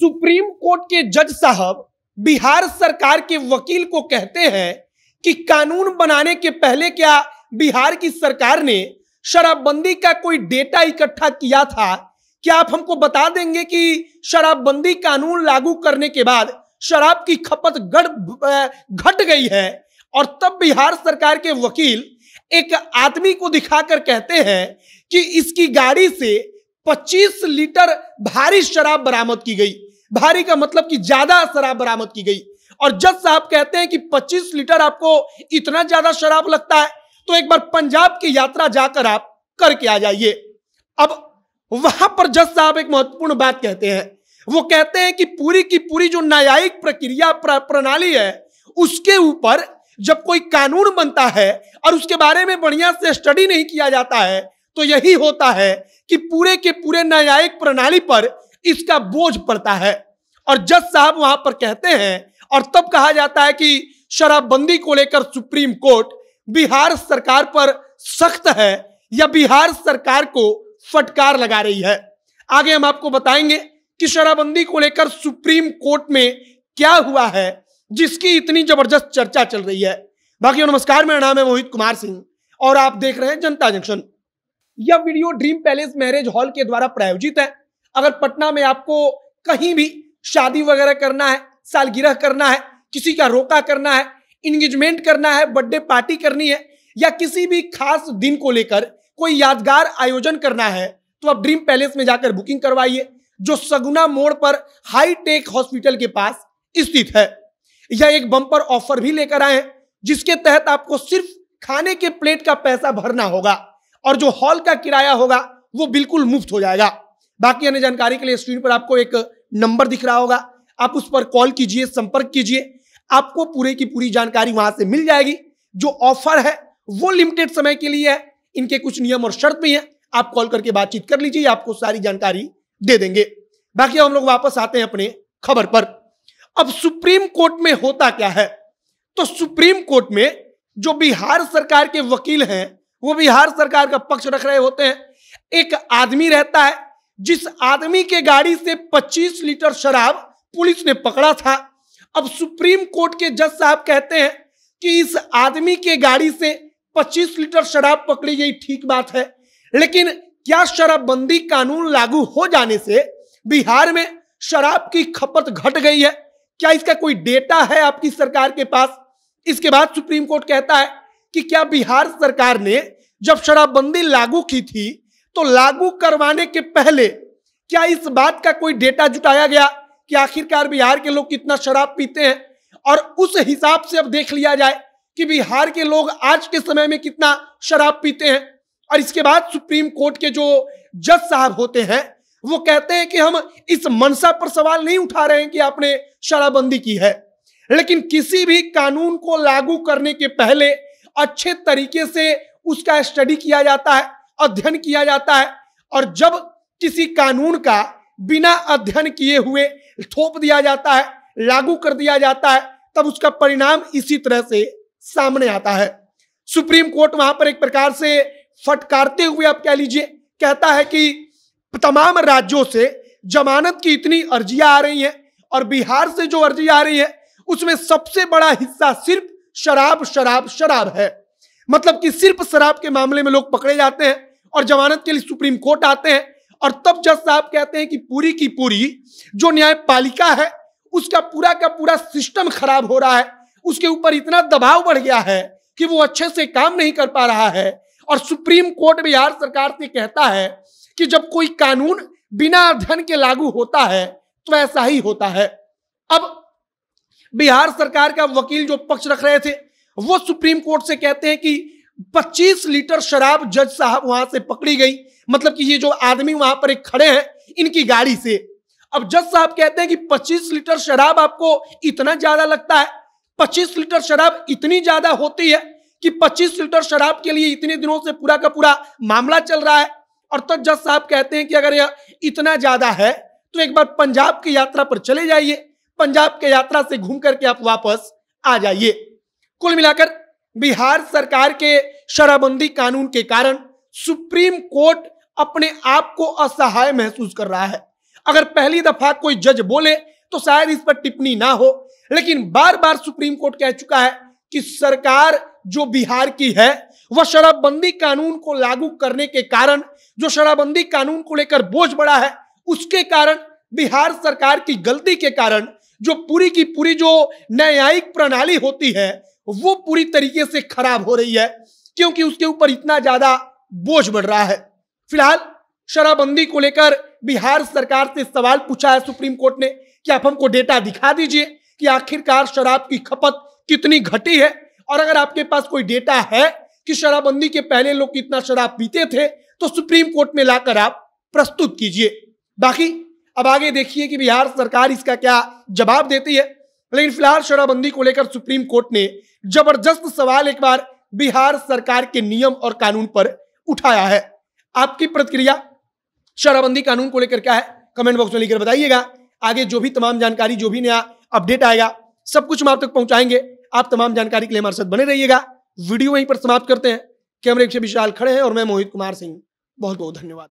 supreme court के जज साहब बिहार सरकार के वकील को कहते हैं कि कानून बनाने के पहले क्या बिहार की सरकार ने शराबबंदी का कोई डेटा इकट्ठा किया था क्या आप हमको बता देंगे कि शराबबंदी कानून लागू करने के बाद शराब की खपत घट गई है और तब बिहार सरकार के वकील एक आदमी को दिखाकर कहते हैं कि इसकी गाड़ी से 25 लीटर भारी शराब बरामद की गई भारी का मतलब कि ज्यादा शराब बरामद की गई और जज साहब कहते हैं कि 25 लीटर आपको इतना ज्यादा शराब लगता है तो एक बार पंजाब की यात्रा जाकर आप करके आ जाइए अब वहां पर जज साहब एक महत्वपूर्ण बात कहते हैं वो कहते हैं कि पूरी की पूरी जो न्यायिक प्रक्रिया प्र, प्रणाली है उसके ऊपर जब कोई कानून बनता है और उसके बारे में बढ़िया से स्टडी नहीं किया जाता है तो यही होता है कि पूरे के पूरे न्यायिक प्रणाली पर इसका बोझ पड़ता है और जज साहब वहां पर कहते हैं और तब कहा जाता है कि शराबबंदी को लेकर सुप्रीम कोर्ट बिहार सरकार पर सख्त है या बिहार सरकार को फटकार लगा रही है आगे हम आपको बताएंगे कि शराबबंदी को लेकर सुप्रीम कोर्ट में क्या हुआ है जिसकी इतनी जबरदस्त चर्चा चल रही है बाकी नमस्कार मेरा नाम है मोहित कुमार सिंह और आप देख रहे हैं जनता जंक्शन यह video dream palace marriage hall के द्वारा प्रायोजित है अगर पटना में आपको कहीं भी शादी वगैरह करना है सालगिरह करना है किसी का रोका करना है इंगेजमेंट करना है बर्थडे पार्टी करनी है या किसी भी खास दिन को लेकर कोई यादगार आयोजन करना है तो आप ड्रीम पैलेस में जाकर बुकिंग करवाइए जो सगुना मोड़ पर हाईटेक हॉस्पिटल के पास स्थित है यह एक बम्पर ऑफर भी लेकर आए हैं जिसके तहत आपको सिर्फ खाने के प्लेट का पैसा भरना होगा और जो हॉल का किराया होगा वो बिल्कुल मुफ्त हो जाएगा बाकी अन्य जानकारी के लिए स्क्रीन पर आपको एक नंबर दिख रहा होगा आप उस पर कॉल कीजिए संपर्क कीजिए आपको पूरे की पूरी जानकारी वहां से मिल जाएगी जो ऑफर है वो लिमिटेड समय के लिए है इनके कुछ नियम और शर्त भी हैं आप कॉल करके बातचीत कर लीजिए आपको सारी जानकारी दे देंगे बाकी हम लोग वापस आते हैं अपने खबर पर अब सुप्रीम कोर्ट में होता क्या है तो सुप्रीम कोर्ट में जो बिहार सरकार के वकील हैं वो बिहार सरकार का पक्ष रख रहे होते हैं एक आदमी रहता है जिस आदमी के गाड़ी से 25 लीटर शराब पुलिस ने पकड़ा था अब सुप्रीम कोर्ट के जज साहब कहते हैं कि इस आदमी के गाड़ी से 25 लीटर शराब पकड़ी गई ठीक बात है लेकिन क्या शराबबंदी कानून लागू हो जाने से बिहार में शराब की खपत घट गई है क्या इसका कोई डेटा है आपकी सरकार के पास इसके बाद सुप्रीम कोर्ट कहता है कि क्या बिहार सरकार ने जब शराबबंदी लागू की थी तो लागू करवाने के पहले क्या इस बात का कोई डेटा जुटाया गया कि आखिरकार बिहार के लोग कितना शराब पीते हैं और उस हिसाब से अब देख लिया जाए कि बिहार के लोग आज के समय में कितना शराब पीते हैं और इसके बाद सुप्रीम कोर्ट के जो जज साहब होते हैं वो कहते हैं कि हम इस मनसा पर सवाल नहीं उठा रहे हैं कि आपने शराबबंदी की है लेकिन किसी भी कानून को लागू करने के पहले अच्छे तरीके से उसका स्टडी किया जाता है अध्ययन किया जाता है और जब किसी कानून का बिना अध्ययन किए हुए थोप दिया जाता है लागू कर दिया जाता है तब उसका परिणाम इसी तरह से सामने आता है सुप्रीम कोर्ट वहां पर एक प्रकार से फटकारते हुए आप कह लीजिए कहता है कि तमाम राज्यों से जमानत की इतनी अर्जियां आ रही हैं और बिहार से जो अर्जी आ रही है उसमें सबसे बड़ा हिस्सा सिर्फ शराब शराब शराब है मतलब कि सिर्फ शराब के मामले में लोग पकड़े जाते हैं और जमानत के लिए सुप्रीम कोर्ट आते हैं और तब जज साहब कहते हैं कि पूरी की पूरी जो न्यायपालिका है उसका पूरा का पूरा सिस्टम खराब हो रहा है उसके ऊपर इतना दबाव बढ़ गया है कि वो अच्छे से काम नहीं कर पा रहा है और सुप्रीम कोर्ट बिहार सरकार से कहता है कि जब कोई कानून बिना अध्ययन के लागू होता है तो ऐसा ही होता है अब बिहार सरकार का वकील जो पक्ष रख रहे थे वो सुप्रीम कोर्ट से कहते हैं कि 25 लीटर शराब जज साहब वहां से पकड़ी गई मतलब कि ये जो आदमी वहां पर एक खड़े हैं इनकी गाड़ी से अब जज साहब कहते हैं कि 25 लीटर शराब आपको इतना ज्यादा लगता है 25 लीटर शराब इतनी ज्यादा होती है कि 25 लीटर शराब के लिए इतने दिनों से पूरा का पूरा मामला चल रहा है और तब तो जज साहब कहते हैं कि अगर यह इतना ज्यादा है तो एक बार पंजाब की यात्रा पर चले जाइए पंजाब के यात्रा से घूम करके आप वापस आ जाइए कुल मिलाकर बिहार सरकार के शराबबंदी कानून के कारण सुप्रीम कोर्ट अपने आप को असहाय महसूस कर रहा है अगर पहली दफा कोई जज बोले तो शायद इस पर टिप्पणी ना हो लेकिन बार बार सुप्रीम कोर्ट कह चुका है कि सरकार जो बिहार की है वह शराबबंदी कानून को लागू करने के कारण जो शराबबंदी कानून को लेकर बोझ बढ़ा है उसके कारण बिहार सरकार की गलती के कारण जो पूरी की पूरी जो न्यायिक प्रणाली होती है वो पूरी तरीके से खराब हो रही है क्योंकि उसके ऊपर इतना ज्यादा बोझ बढ़ रहा है फिलहाल शराबबंदी को लेकर बिहार सरकार से सवाल पूछा है सुप्रीम कोर्ट ने कि आप हमको डेटा दिखा दीजिए कि आखिरकार शराब की खपत कितनी घटी है और अगर आपके पास कोई डेटा है कि शराबबंदी के पहले लोग कितना शराब पीते थे तो सुप्रीम कोर्ट में लाकर आप प्रस्तुत कीजिए बाकी अब आगे देखिए कि बिहार सरकार इसका क्या जवाब देती है लेकिन फिलहाल शराबबंदी को लेकर सुप्रीम कोर्ट ने जबरदस्त सवाल एक बार बिहार सरकार के नियम और कानून पर उठाया है आपकी प्रतिक्रिया शराबबंदी कानून को लेकर क्या है कमेंट बॉक्स में लिखकर बताइएगा आगे जो भी तमाम जानकारी जो भी नया अपडेट आएगा सब कुछ हम आप तक पहुंचाएंगे आप तमाम जानकारी के लिए हमारे साथ बने रहिएगा वीडियो यहीं पर समाप्त करते हैं कैमरे विशाल खड़े हैं और मैं मोहित कुमार सिंह बहुत बहुत धन्यवाद